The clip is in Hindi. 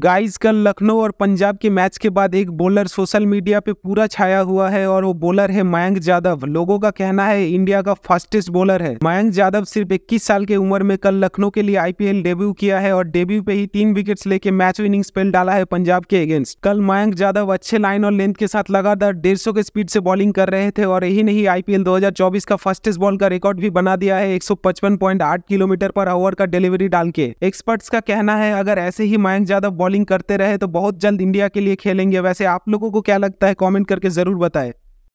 गाइस कल लखनऊ और पंजाब के मैच के बाद एक बॉलर सोशल मीडिया पे पूरा छाया हुआ है और वो बॉलर है मयंक यादव लोगों का कहना है इंडिया का फास्टेस्ट बॉलर है मयंक यादव सिर्फ 21 साल के उम्र में कल लखनऊ के लिए आईपीएल डेब्यू किया है और डेब्यू पे ही तीन विकेट्स लेके मैच विनिंग स्पेल डाला है पंजाब के अगेंस्ट कल मयंक यादव अच्छे लाइन और लेंथ के साथ लगातार डेढ़ के स्पीड से बॉलिंग कर रहे थे और यही नहीं आईपीएल दो का फास्टेस्ट बॉल का रिकॉर्ड भी बना दिया है एक किलोमीटर पर आवर का डिलीवरी डाल के एक्सपर्ट्स का कहना है अगर ऐसे ही मयंक यादव बॉलिंग करते रहे तो बहुत जल्द इंडिया के लिए खेलेंगे वैसे आप लोगों को क्या लगता है कॉमेंट करके ज़रूर बताएं